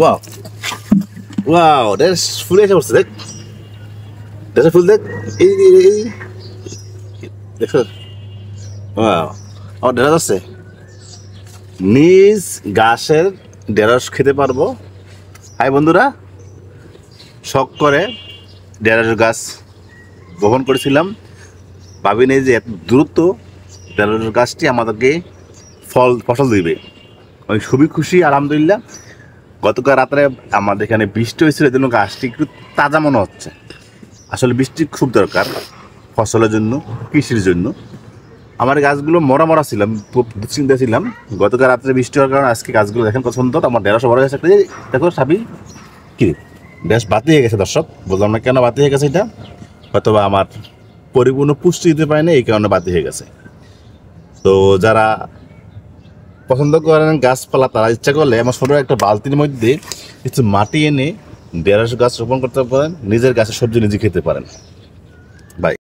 Wow. Wow, that's ফুলে এসে পড়ছে দেখ দেখো ফুল দেখ এই এই দেখো ওয়াও আমার ঢেঁড়স আছে নিজ গাছের ঢেঁড়স খেতে পারবো হাই বন্ধুরা শখ করে ঢেঁড়স গাছ বহন করেছিলাম ভাবিনি যে এত দ্রুত ঢেঁড়স গাছটি আমাদেরকে ফল ফসল দিবে আমি খুবই খুশি আলহামদুলিল্লাহ গতকাল রাত্রে আমাদের এখানে বৃষ্টি হয়েছিল জন্য গাছটি একটু তাজা মনে হচ্ছে আসলে বৃষ্টি খুব দরকার ফসলের জন্য কৃষির জন্য আমার গাছগুলো মরা মরা ছিলাম দুশ্চিন্তা ছিলাম গতকাল রাত্রে বৃষ্টি হওয়ার কারণে আজকে গাছগুলো দেখেন পছন্দ আমার দেড়শো বড় গাছ একটা দেখো সাবি কি বেশ বাতি হয়ে গেছে দর্শক বললাম না কেন বাতি হয়ে গেছে এটা হয়তো আমার পরিপূর্ণ পুষ্টি দিতে পারে না এই কারণে বাতি হয়ে গেছে তো যারা পছন্দ করেন গাছপালা তারা ইচ্ছা করলে আমার ছোটো একটা বালতির মধ্যে কিছু মাটি এনে ঢেঁড়স গাছ রোপণ করতে পারেন নিজের গাছের সবজি নিজে খেতে পারেন